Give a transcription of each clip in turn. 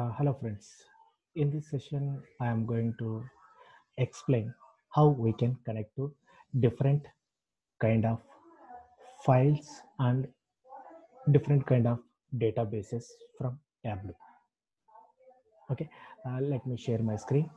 Uh, hello friends. In this session, I am going to explain how we can connect to different kind of files and different kind of databases from Tableau. Okay, uh, let me share my screen.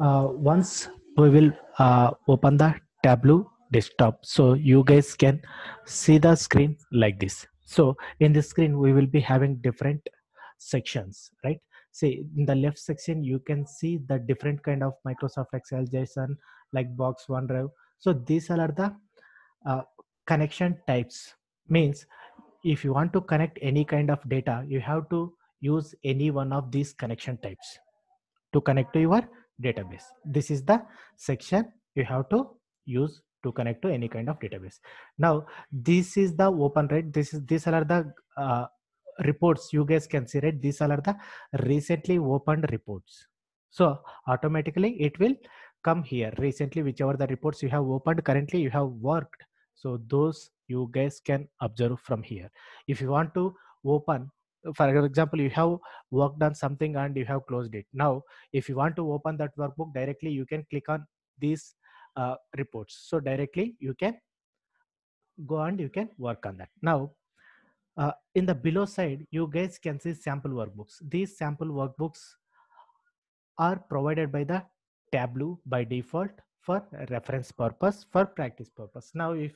uh, once we will uh, open the tableau desktop so you guys can see the screen like this so in this screen we will be having different sections right see in the left section you can see the different kind of microsoft excel json like box onedrive so these are the uh, connection types means if you want to connect any kind of data you have to use any one of these connection types to connect to your database. This is the section you have to use to connect to any kind of database. Now, this is the open right. This is these are the uh, reports you guys can see right. These are the recently opened reports. So automatically it will come here recently whichever the reports you have opened currently you have worked so those you guys can observe from here if you want to open for example you have worked on something and you have closed it now if you want to open that workbook directly you can click on these uh, reports so directly you can go and you can work on that now uh, in the below side you guys can see sample workbooks these sample workbooks are provided by the tableau by default for reference purpose for practice purpose now if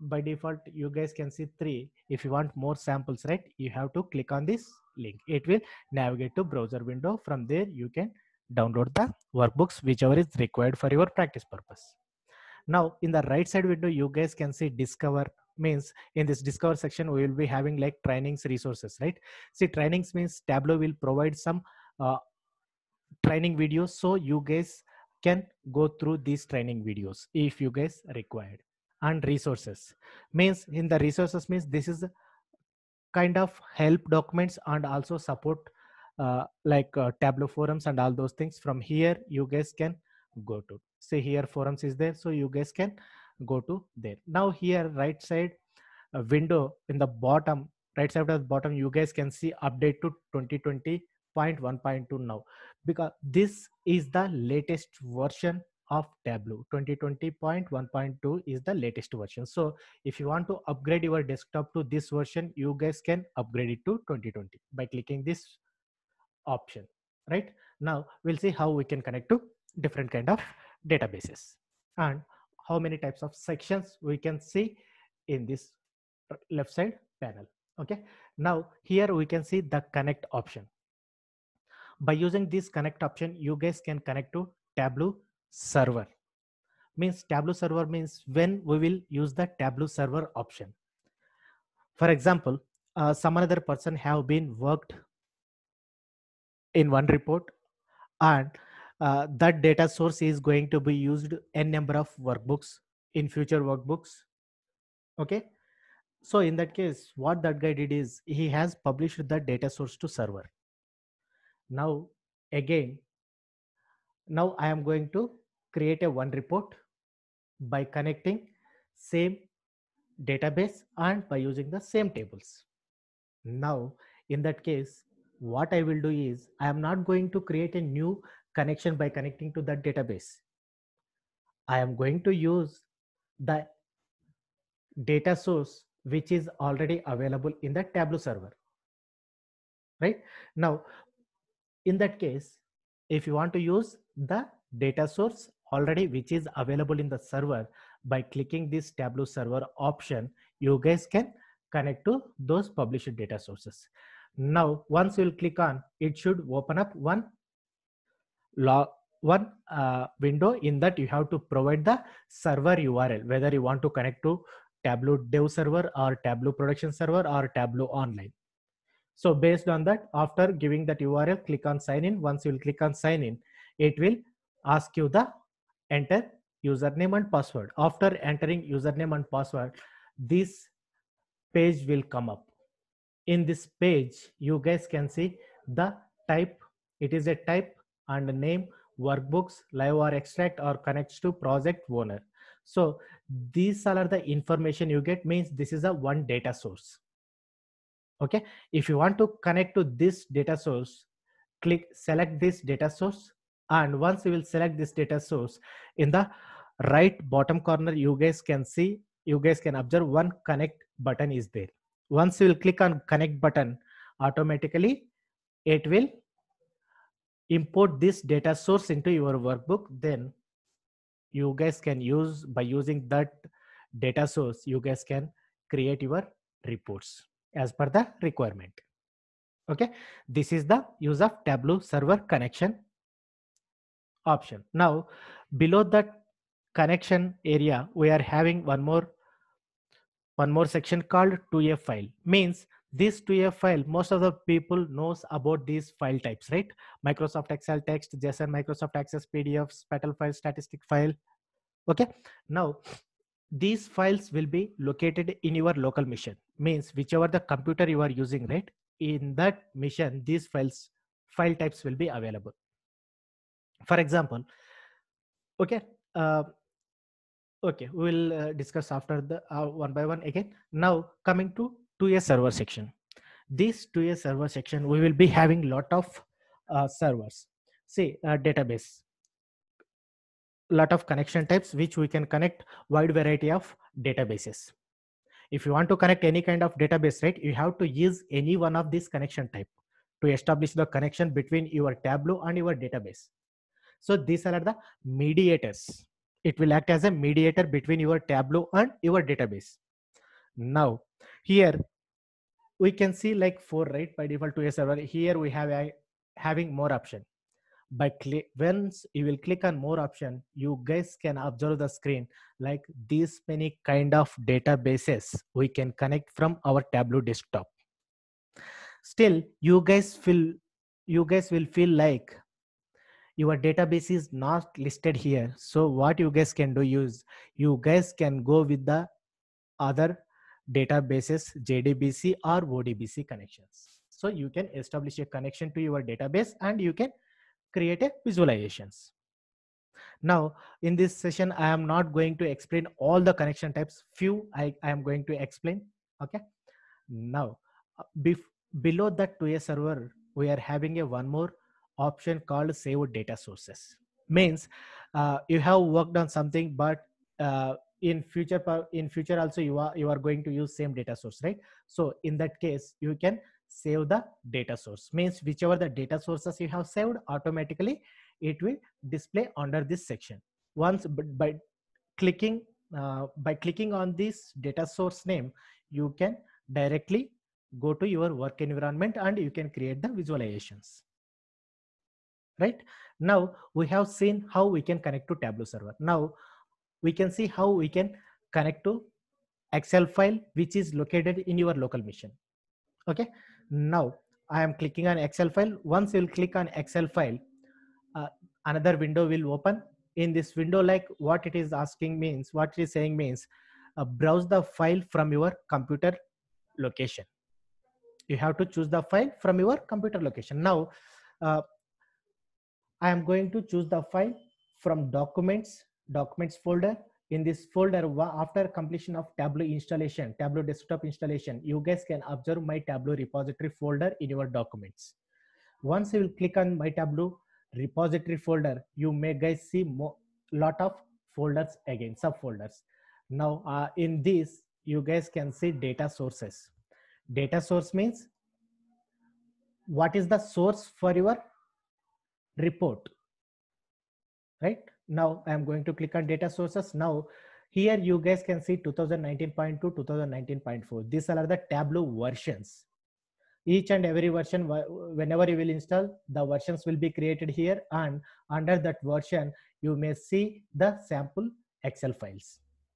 by default you guys can see three if you want more samples right you have to click on this link it will navigate to browser window from there you can download the workbooks whichever is required for your practice purpose now in the right side window you guys can see discover means in this discover section we will be having like trainings resources right see trainings means tableau will provide some uh, training videos so you guys can go through these training videos if you guys required and resources means in the resources means this is kind of help documents and also support uh, like uh, tableau forums and all those things from here you guys can go to say here forums is there so you guys can go to there now here right side window in the bottom right side of the bottom you guys can see update to 2020.1.2 now because this is the latest version of Tableau. 2020.1.2 is the latest version. So if you want to upgrade your desktop to this version, you guys can upgrade it to 2020 by clicking this option, right? Now we'll see how we can connect to different kind of databases and how many types of sections we can see in this left side panel. Okay. Now here we can see the connect option. By using this connect option, you guys can connect to Tableau server means tableau server means when we will use the tableau server option for example uh, some other person have been worked in one report and uh, that data source is going to be used n number of workbooks in future workbooks okay so in that case what that guy did is he has published that data source to server now again now i am going to create a one report by connecting same database and by using the same tables. Now, in that case, what I will do is I am not going to create a new connection by connecting to that database. I am going to use the data source which is already available in the Tableau server. Right now, in that case, if you want to use the data source already which is available in the server by clicking this tableau server option you guys can connect to those published data sources now once you'll click on it should open up one log one uh, window in that you have to provide the server url whether you want to connect to tableau dev server or tableau production server or tableau online so based on that after giving that url click on sign in once you'll click on sign in it will ask you the enter username and password. After entering username and password, this page will come up. In this page, you guys can see the type. It is a type and name, workbooks, live or extract or connects to project owner. So these are the information you get means this is a one data source. Okay. If you want to connect to this data source, click select this data source and once you will select this data source in the right bottom corner you guys can see you guys can observe one connect button is there once you will click on connect button automatically it will import this data source into your workbook then you guys can use by using that data source you guys can create your reports as per the requirement okay this is the use of tableau server connection option. Now, below that connection area, we are having one more one more section called 2f file means this 2f file most of the people knows about these file types right microsoft excel text json microsoft access pdfs petal file statistic file okay now these files will be located in your local machine means whichever the computer you are using right in that machine these files file types will be available for example okay uh, okay we will uh, discuss after the uh, one by one again now coming to 2a server section this 2a server section we will be having lot of uh, servers say uh, database lot of connection types which we can connect wide variety of databases if you want to connect any kind of database right you have to use any one of this connection type to establish the connection between your tableau and your database so these are the mediators. It will act as a mediator between your Tableau and your database. Now here we can see like four, right? By default to a server. Here we have a, having more option. By click, once you will click on more option, you guys can observe the screen like these many kind of databases we can connect from our Tableau desktop still you guys feel you guys will feel like your database is not listed here so what you guys can do use you guys can go with the other databases jdbc or odbc connections so you can establish a connection to your database and you can create a visualizations now in this session i am not going to explain all the connection types few i, I am going to explain okay now uh, below that to a server we are having a one more option called save data sources. Means uh, you have worked on something, but uh, in future in future also you are you are going to use same data source, right? So in that case, you can save the data source. Means whichever the data sources you have saved, automatically it will display under this section. Once by clicking uh, by clicking on this data source name, you can directly go to your work environment and you can create the visualizations right? Now we have seen how we can connect to Tableau server. Now we can see how we can connect to Excel file, which is located in your local machine. Okay. Now I am clicking on Excel file. Once you'll click on Excel file, uh, another window will open. In this window, like what it is asking means, what it is saying means, uh, browse the file from your computer location. You have to choose the file from your computer location. Now, uh, I am going to choose the file from documents, documents folder. In this folder, after completion of Tableau installation, Tableau desktop installation, you guys can observe my Tableau repository folder in your documents. Once you will click on my Tableau repository folder, you may guys see more, lot of folders again, subfolders. Now uh, in this, you guys can see data sources. Data source means what is the source for your report right now i am going to click on data sources now here you guys can see 2019.2 2019.4 these are the tableau versions each and every version whenever you will install the versions will be created here and under that version you may see the sample excel files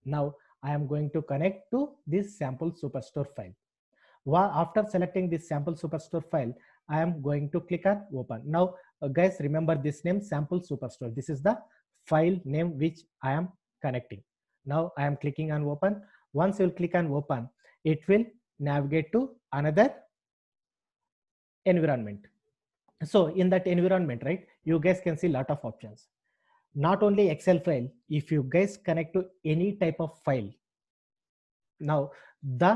now i am going to connect to this sample superstore file after selecting this sample superstore file i am going to click on open now uh, guys remember this name sample superstore this is the file name which i am connecting now i am clicking on open once you click on open it will navigate to another environment so in that environment right you guys can see lot of options not only excel file if you guys connect to any type of file now the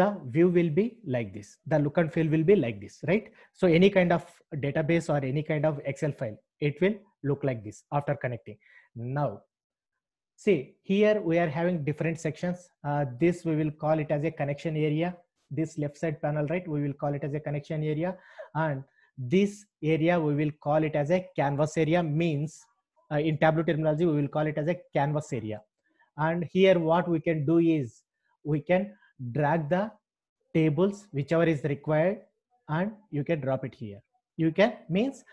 the view will be like this. The look and feel will be like this, right? So any kind of database or any kind of Excel file, it will look like this after connecting. Now, see here we are having different sections. Uh, this we will call it as a connection area. This left side panel, right? We will call it as a connection area. And this area we will call it as a canvas area means uh, in Tableau terminology, we will call it as a canvas area. And here what we can do is we can drag the tables whichever is required and you can drop it here you can means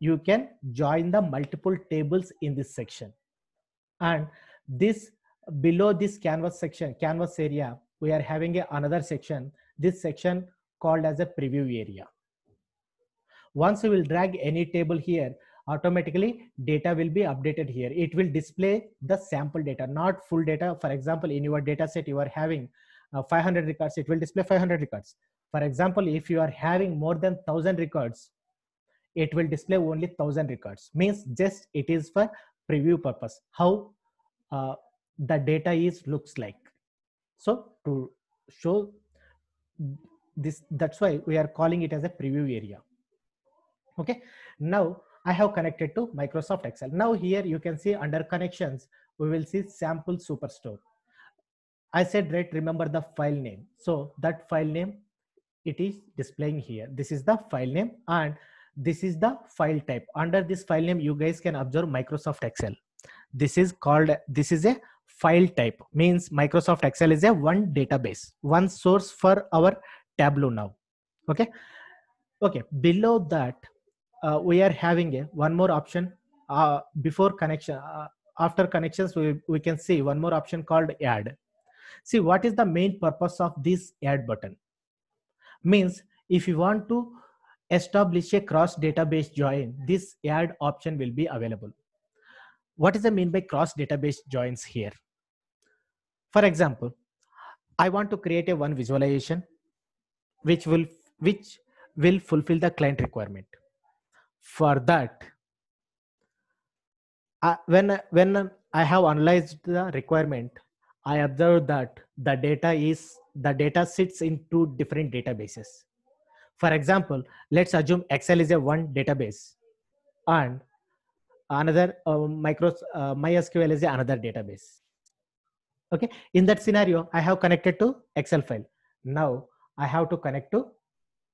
you can join the multiple tables in this section and this below this canvas section canvas area we are having a, another section this section called as a preview area once you will drag any table here automatically data will be updated here it will display the sample data not full data for example in your data set you are having uh, 500 records, it will display 500 records. For example, if you are having more than 1000 records, it will display only 1000 records. Means just it is for preview purpose, how uh, the data is looks like. So to show this, that's why we are calling it as a preview area. Okay. Now I have connected to Microsoft Excel. Now here you can see under connections, we will see sample superstore. I said, right, remember the file name. So that file name, it is displaying here. This is the file name and this is the file type. Under this file name, you guys can observe Microsoft Excel. This is called, this is a file type means Microsoft Excel is a one database, one source for our Tableau now. Okay. Okay. Below that, uh, we are having a one more option uh, before connection. Uh, after connections, we, we can see one more option called add see what is the main purpose of this add button means if you want to establish a cross database join this add option will be available what is the mean by cross database joins here for example i want to create a one visualization which will which will fulfill the client requirement for that uh, when when i have analyzed the requirement I observed that the data is the data sits in two different databases. For example, let's assume Excel is a one database and another uh, micro, uh, MySQL is another database. Okay, in that scenario, I have connected to Excel file. Now I have to connect to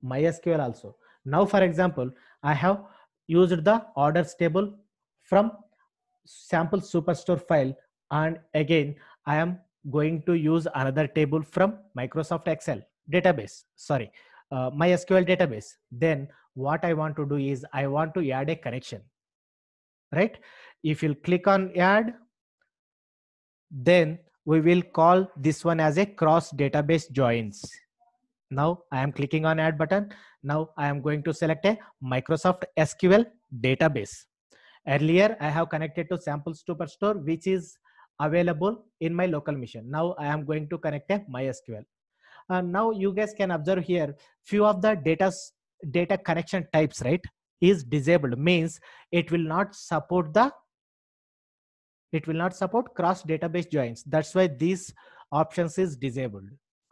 MySQL also. Now, for example, I have used the orders table from sample superstore file and again I am going to use another table from Microsoft Excel database, sorry, uh, MySQL database. Then what I want to do is I want to add a connection, right? If you click on add, then we will call this one as a cross database joins. Now I am clicking on add button. Now I am going to select a Microsoft SQL database. Earlier I have connected to Sample superstore, which is available in my local machine. Now I am going to connect a MySQL. And uh, now you guys can observe here, few of the data, data connection types, right, is disabled means it will not support the, it will not support cross database joins. That's why these options is disabled.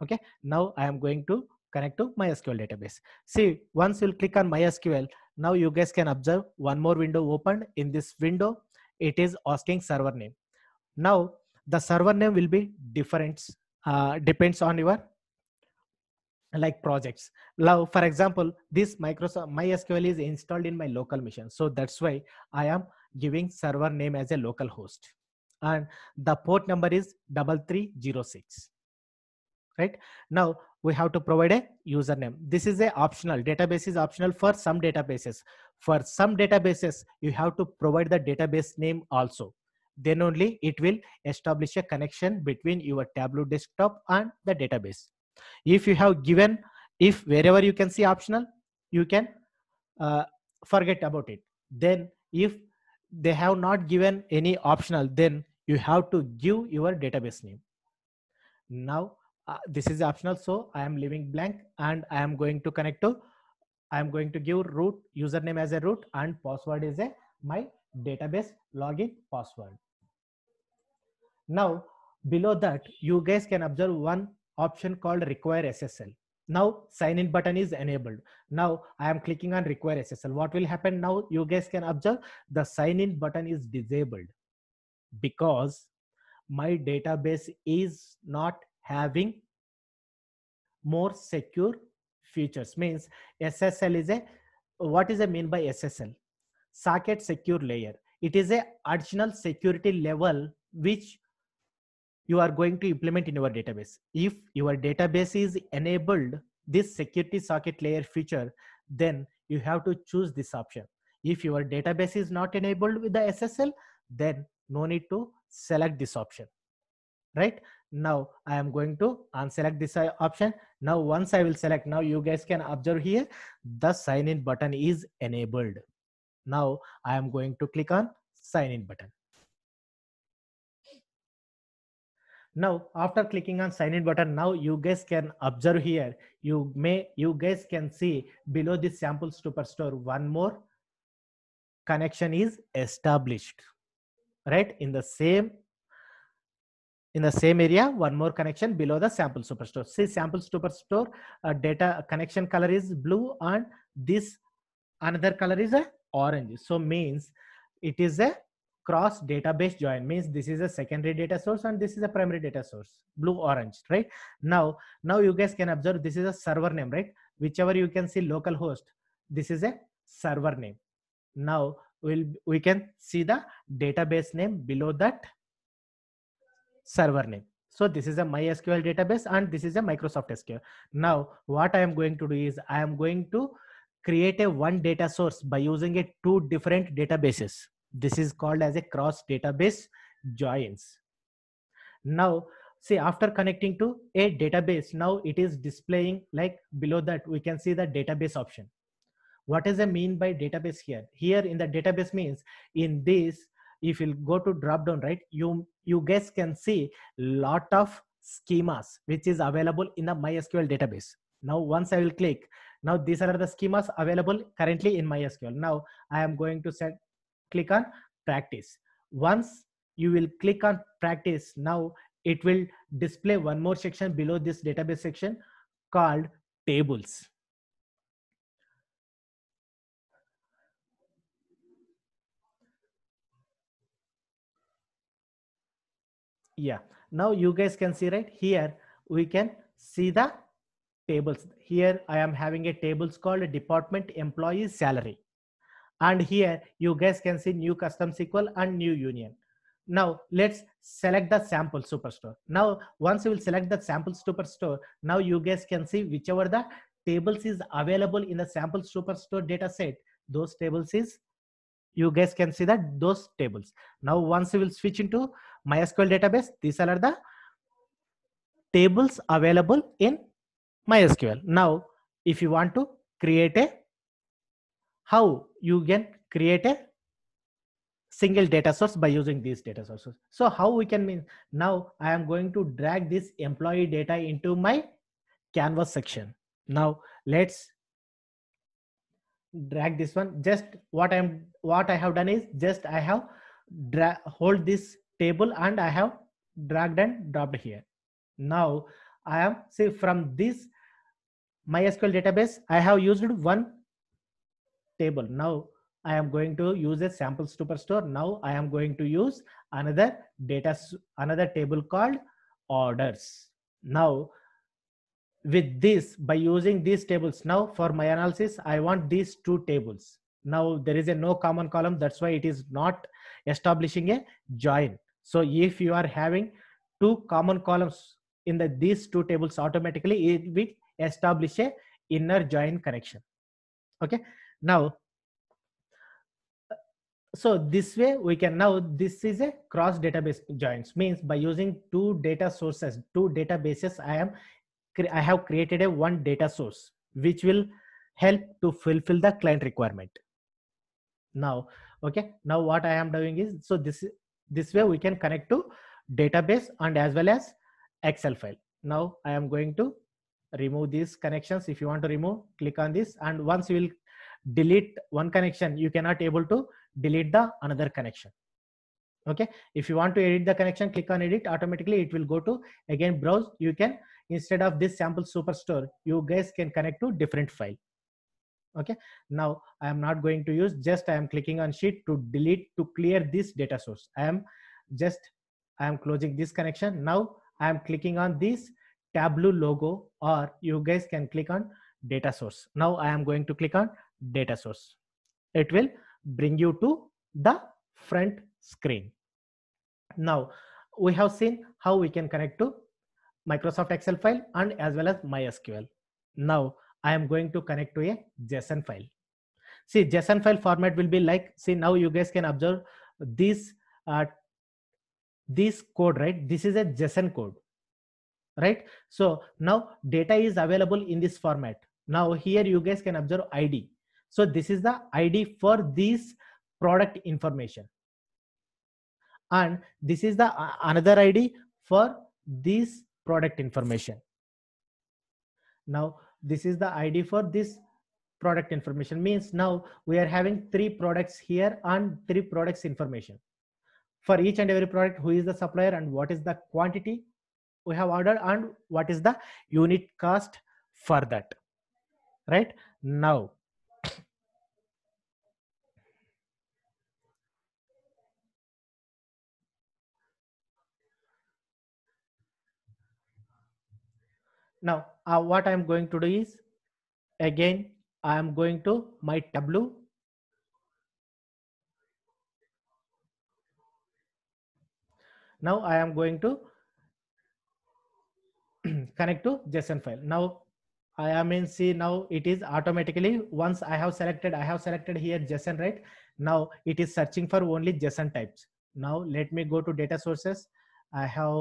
Okay. Now I am going to connect to MySQL database. See, once you'll click on MySQL, now you guys can observe one more window opened in this window. It is asking server name now the server name will be different uh, depends on your like projects now for example this microsoft mysql is installed in my local machine so that's why i am giving server name as a local host and the port number is 3306 right now we have to provide a username this is a optional database is optional for some databases for some databases you have to provide the database name also then only it will establish a connection between your Tableau desktop and the database. If you have given, if wherever you can see optional, you can uh, forget about it. Then if they have not given any optional, then you have to give your database name. Now, uh, this is optional, so I am leaving blank and I am going to connect to, I am going to give root username as a root and password is a my database login password. Now, below that, you guys can observe one option called require SSL. Now sign in button is enabled. Now I am clicking on require SSL. What will happen now? You guys can observe the sign in button is disabled because my database is not having more secure features means SSL is a, what is the mean by SSL? Socket secure layer. It is a additional security level which you are going to implement in your database. If your database is enabled this security socket layer feature, then you have to choose this option. If your database is not enabled with the SSL, then no need to select this option, right? Now I am going to unselect this uh, option. Now once I will select, now you guys can observe here, the sign in button is enabled. Now I am going to click on sign in button. now after clicking on sign in button now you guys can observe here you may you guys can see below this sample superstore one more connection is established right in the same in the same area one more connection below the sample superstore see sample superstore uh, data connection color is blue and this another color is a orange so means it is a cross database join means this is a secondary data source and this is a primary data source blue orange right now now you guys can observe this is a server name right whichever you can see localhost this is a server name now we'll we can see the database name below that server name so this is a mysql database and this is a microsoft sql now what i am going to do is i am going to create a one data source by using a two different databases this is called as a cross database joins. Now, see after connecting to a database, now it is displaying like below that we can see the database option. What is the mean by database here? Here in the database means in this, if you go to drop down, right, you, you guys can see lot of schemas which is available in the MySQL database. Now once I will click, now these are the schemas available currently in MySQL. Now I am going to set click on practice once you will click on practice now it will display one more section below this database section called tables yeah now you guys can see right here we can see the tables here i am having a tables called department employee salary and here you guys can see new custom SQL and new union. Now let's select the sample superstore. Now once you will select the sample superstore, now you guys can see whichever the tables is available in the sample superstore data set, those tables is, you guys can see that those tables. Now once you will switch into MySQL database, these are the tables available in MySQL. Now if you want to create a how you can create a single data source by using these data sources. So how we can mean now I am going to drag this employee data into my canvas section. Now let's drag this one. Just what I'm what I have done is just I have drag hold this table and I have dragged and dropped here. Now I am see from this MySQL database I have used one table. Now I am going to use a sample superstore. Now I am going to use another data, another table called orders. Now with this, by using these tables, now for my analysis, I want these two tables. Now there is a no common column. That's why it is not establishing a join. So if you are having two common columns in the, these two tables automatically, it will establish a inner join connection. Okay now so this way we can now this is a cross database joins means by using two data sources two databases i am i have created a one data source which will help to fulfill the client requirement now okay now what i am doing is so this this way we can connect to database and as well as excel file now i am going to remove these connections if you want to remove click on this and once you will delete one connection you cannot able to delete the another connection okay if you want to edit the connection click on edit automatically it will go to again browse you can instead of this sample superstore you guys can connect to different file okay now i am not going to use just i am clicking on sheet to delete to clear this data source i am just i am closing this connection now i am clicking on this tableau logo or you guys can click on data source now i am going to click on data source. It will bring you to the front screen. Now, we have seen how we can connect to Microsoft Excel file and as well as MySQL. Now, I am going to connect to a JSON file. See, JSON file format will be like, see now you guys can observe this, uh, this code, right? This is a JSON code, right? So now data is available in this format. Now here you guys can observe ID. So this is the ID for this product information. And this is the uh, another ID for this product information. Now this is the ID for this product information means now we are having three products here and three products information. For each and every product, who is the supplier and what is the quantity we have ordered and what is the unit cost for that right now Now, uh, what I'm going to do is, again, I am going to my tableau. Now I am going to connect to JSON file. Now I am in C. Now it is automatically once I have selected, I have selected here JSON, right? Now it is searching for only JSON types. Now let me go to data sources. I have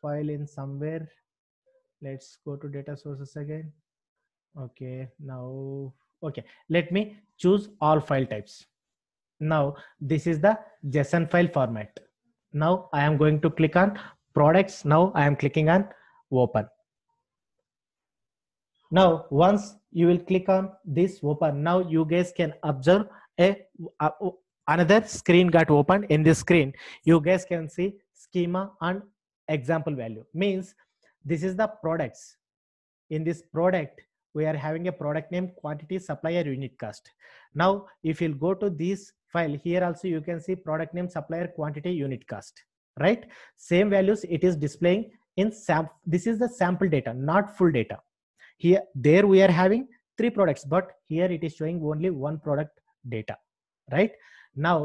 file in somewhere let's go to data sources again okay now okay let me choose all file types now this is the json file format now i am going to click on products now i am clicking on open now once you will click on this open now you guys can observe a, a another screen got opened in this screen you guys can see schema and example value means this is the products in this product we are having a product name quantity supplier unit cost now if you'll go to this file here also you can see product name supplier quantity unit cost right same values it is displaying in sam this is the sample data not full data here there we are having three products but here it is showing only one product data right now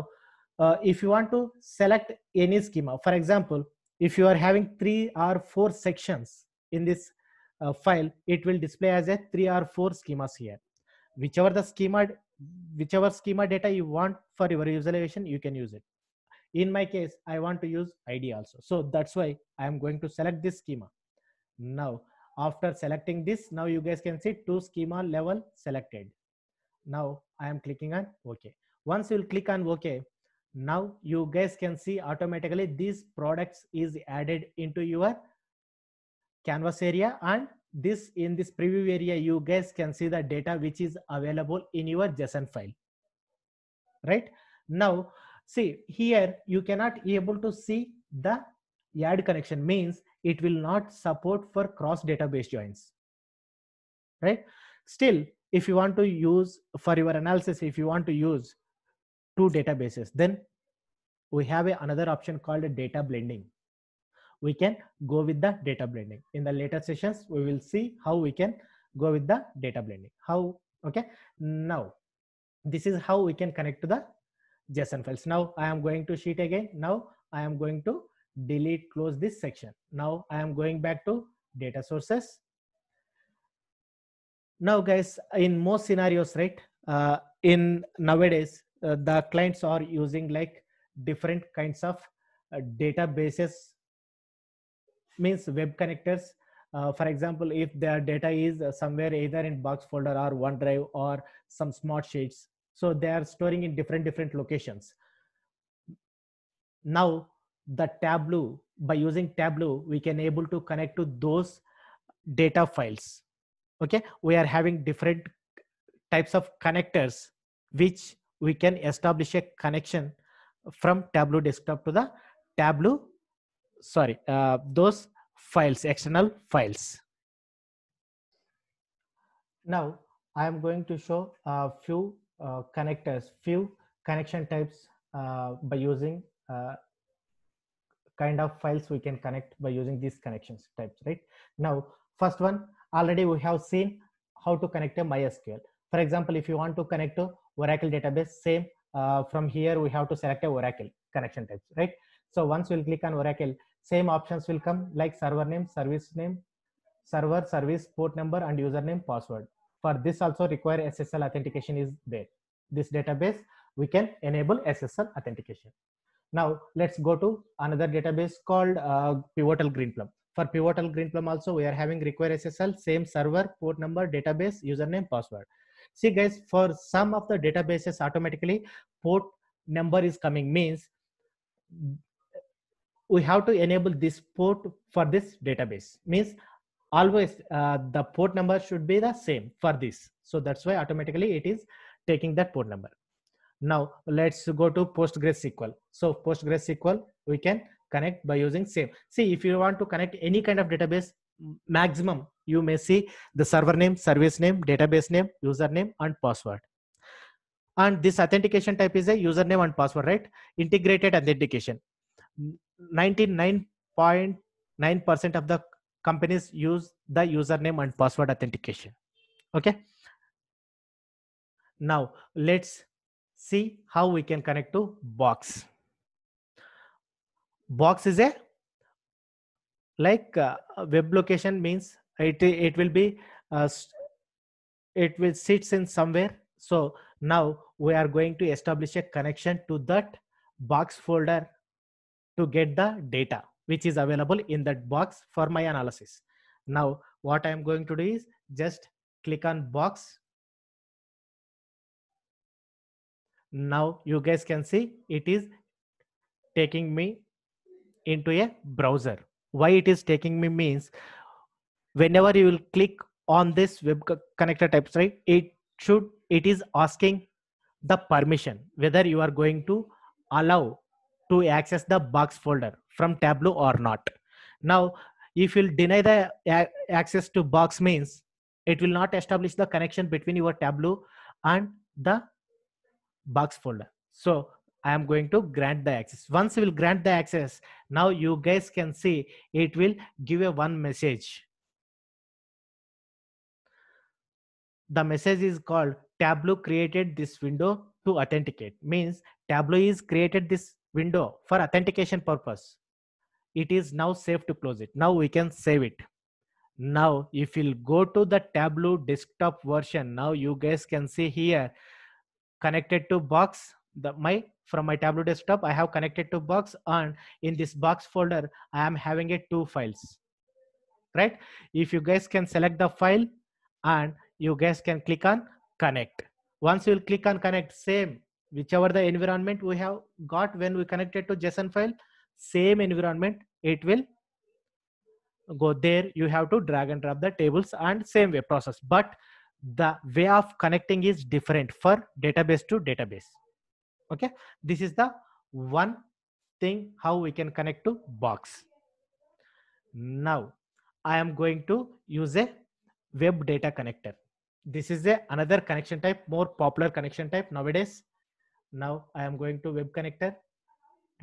uh, if you want to select any schema for example if you are having three or four sections in this uh, file it will display as a three or four schemas here whichever the schema whichever schema data you want for your visualization you can use it in my case i want to use id also so that's why i am going to select this schema now after selecting this now you guys can see two schema level selected now i am clicking on ok once you click on ok now you guys can see automatically these products is added into your canvas area and this in this preview area you guys can see the data which is available in your json file right now see here you cannot able to see the add connection means it will not support for cross database joins right still if you want to use for your analysis if you want to use two databases. Then we have a, another option called data blending. We can go with the data blending. In the later sessions, we will see how we can go with the data blending. How, okay. Now, this is how we can connect to the JSON files. Now I am going to sheet again. Now I am going to delete, close this section. Now I am going back to data sources. Now guys, in most scenarios, right? Uh, in nowadays, uh, the clients are using like different kinds of uh, databases means web connectors uh, for example if their data is uh, somewhere either in box folder or onedrive or some smart sheets so they are storing in different different locations now the tableau by using tableau we can able to connect to those data files okay we are having different types of connectors which we can establish a connection from Tableau desktop to the Tableau, sorry, uh, those files, external files. Now I am going to show a few uh, connectors, few connection types uh, by using uh, kind of files we can connect by using these connections types, right? Now, first one, already we have seen how to connect a MySQL. For example, if you want to connect to Oracle database, same. Uh, from here, we have to select a Oracle connection types, right? So once we'll click on Oracle, same options will come like server name, service name, server, service, port number, and username, password. For this also require SSL authentication is there. This database, we can enable SSL authentication. Now let's go to another database called uh, Pivotal Greenplum. For Pivotal Greenplum also, we are having require SSL, same server, port number, database, username, password see guys for some of the databases automatically port number is coming means we have to enable this port for this database means always uh, the port number should be the same for this so that's why automatically it is taking that port number now let's go to PostgreSQL. So PostgreSQL we can connect by using same. See if you want to connect any kind of database, maximum you may see the server name, service name, database name, username and password. And this authentication type is a username and password, right? Integrated authentication. 99.9% .9 of the companies use the username and password authentication. Okay. Now let's see how we can connect to Box. Box is a like uh, uh, web location means it it will be uh, it will sits in somewhere so now we are going to establish a connection to that box folder to get the data which is available in that box for my analysis now what i am going to do is just click on box now you guys can see it is taking me into a browser why it is taking me means whenever you will click on this web connector types right it should it is asking the permission whether you are going to allow to access the box folder from tableau or not now if you'll deny the access to box means it will not establish the connection between your tableau and the box folder so I am going to grant the access. Once you will grant the access, now you guys can see it will give a one message. The message is called Tableau created this window to authenticate. Means Tableau is created this window for authentication purpose. It is now safe to close it. Now we can save it. Now if you'll go to the Tableau desktop version, now you guys can see here connected to box, the my from my Tableau desktop, I have connected to box and in this box folder, I am having a two files, right? If you guys can select the file and you guys can click on connect. Once you will click on connect, same, whichever the environment we have got when we connected to JSON file, same environment, it will go there. You have to drag and drop the tables and same way process. But the way of connecting is different for database to database okay this is the one thing how we can connect to box now i am going to use a web data connector this is a another connection type more popular connection type nowadays now i am going to web connector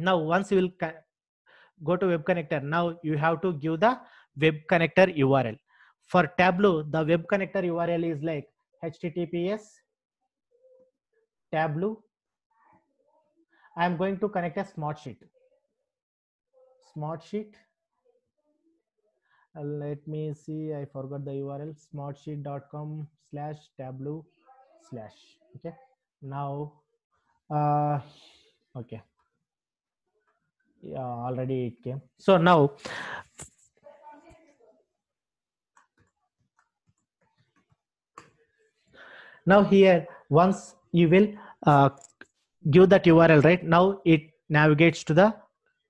now once you will go to web connector now you have to give the web connector url for tableau the web connector url is like https tableau I am going to connect a smart sheet. Smart sheet. let me see. I forgot the URL. Smartsheet.com slash tableau slash. Okay. Now, uh, okay. Yeah, already it came. So now, now here, once you will uh, give that url right now it navigates to the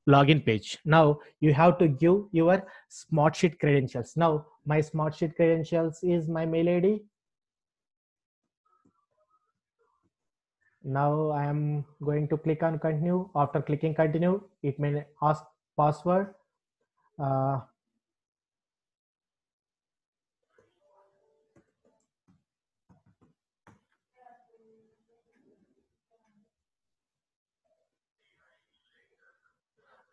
login page now you have to give your smartsheet credentials now my smartsheet credentials is my mail id now i am going to click on continue after clicking continue it may ask password uh,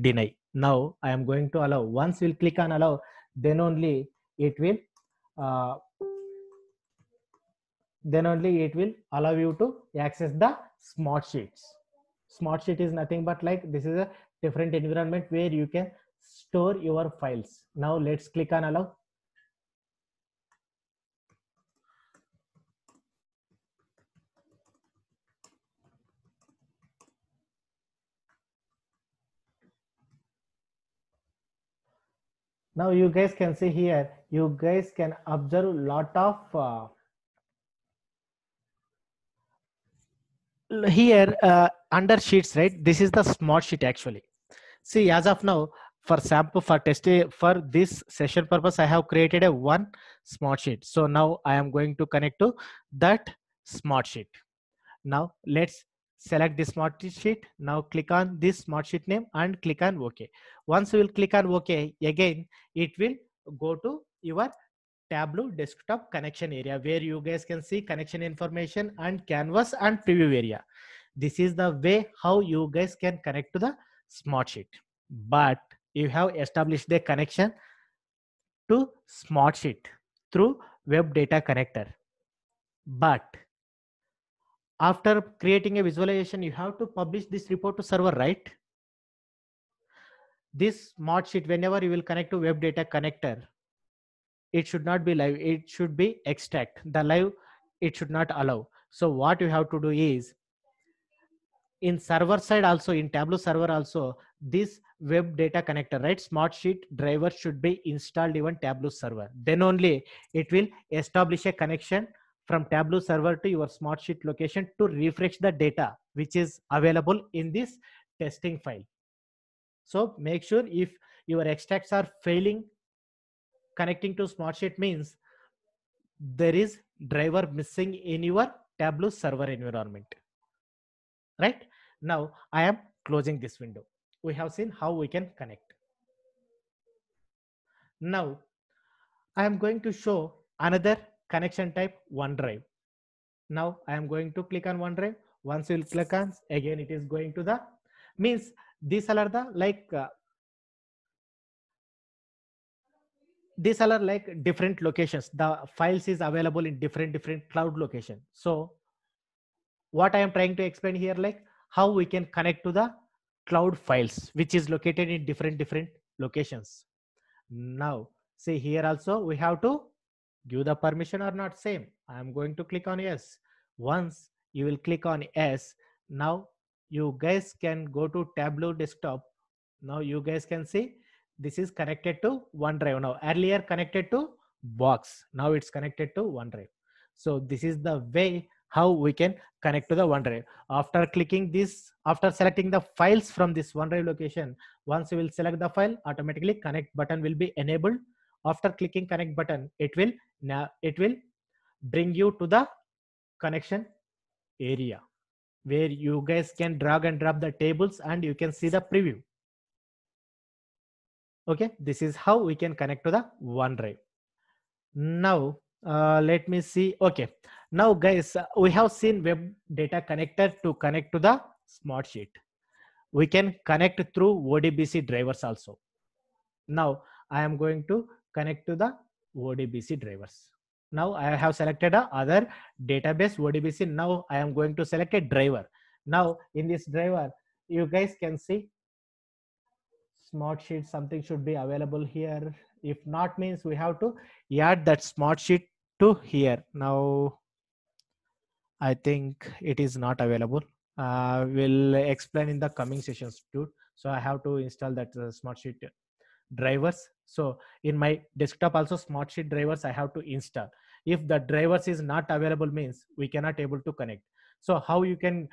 deny. Now I am going to allow. Once we'll click on allow, then only it will uh, then only it will allow you to access the smart sheets. Smart sheet is nothing but like this is a different environment where you can store your files. Now let's click on allow. now you guys can see here you guys can observe lot of uh, here uh, under sheets right this is the smart sheet actually see as of now for sample for test for this session purpose i have created a one smart sheet so now i am going to connect to that smart sheet now let's select this smart sheet. Now click on this smart sheet name and click on OK. Once you will click on OK, again, it will go to your Tableau desktop connection area where you guys can see connection information and canvas and preview area. This is the way how you guys can connect to the smart sheet. But you have established the connection to smart sheet through web data connector. But after creating a visualization you have to publish this report to server right this mod sheet whenever you will connect to web data connector it should not be live it should be extract the live it should not allow so what you have to do is in server side also in tableau server also this web data connector right smart sheet driver should be installed even tableau server then only it will establish a connection from Tableau server to your Smartsheet location to refresh the data which is available in this testing file. So make sure if your extracts are failing, connecting to Smartsheet means there is driver missing in your Tableau server environment. Right? Now I am closing this window. We have seen how we can connect. Now I am going to show another connection type OneDrive. Now I am going to click on OneDrive. Once you click on, again it is going to the, means these are the like, uh, these are like different locations. The files is available in different, different cloud location. So what I am trying to explain here, like how we can connect to the cloud files, which is located in different, different locations. Now, see here also we have to give the permission or not same i am going to click on yes once you will click on yes now you guys can go to tableau desktop now you guys can see this is connected to onedrive now earlier connected to box now it's connected to onedrive so this is the way how we can connect to the OneDrive. After clicking this, after selecting the files from this OneDrive location, once you will select the file, automatically connect button will be enabled. After clicking connect button, it will now it will bring you to the connection area where you guys can drag and drop the tables and you can see the preview okay this is how we can connect to the onedrive now uh, let me see okay now guys uh, we have seen web data connector to connect to the smart sheet we can connect through odbc drivers also now i am going to connect to the ODBC drivers. Now I have selected a other database ODBC. Now I am going to select a driver. Now in this driver, you guys can see smart sheet, something should be available here. If not means we have to add that smart sheet to here. Now, I think it is not available. Uh, we'll explain in the coming sessions too. So I have to install that uh, smart sheet drivers so in my desktop also smartsheet drivers i have to install if the drivers is not available means we cannot able to connect so how you can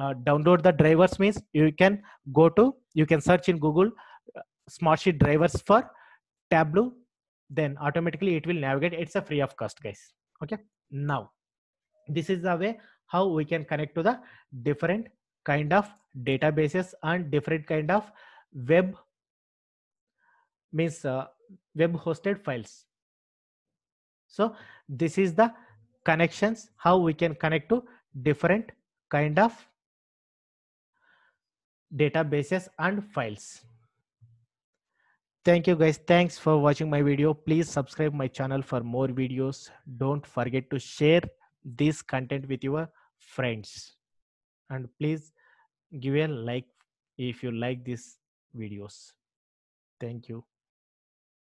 uh, download the drivers means you can go to you can search in google uh, smartsheet drivers for tableau then automatically it will navigate it's a free of cost guys okay now this is the way how we can connect to the different kind of databases and different kind of web means uh, web hosted files so this is the connections how we can connect to different kind of databases and files thank you guys thanks for watching my video please subscribe my channel for more videos don't forget to share this content with your friends and please give a like if you like these videos thank you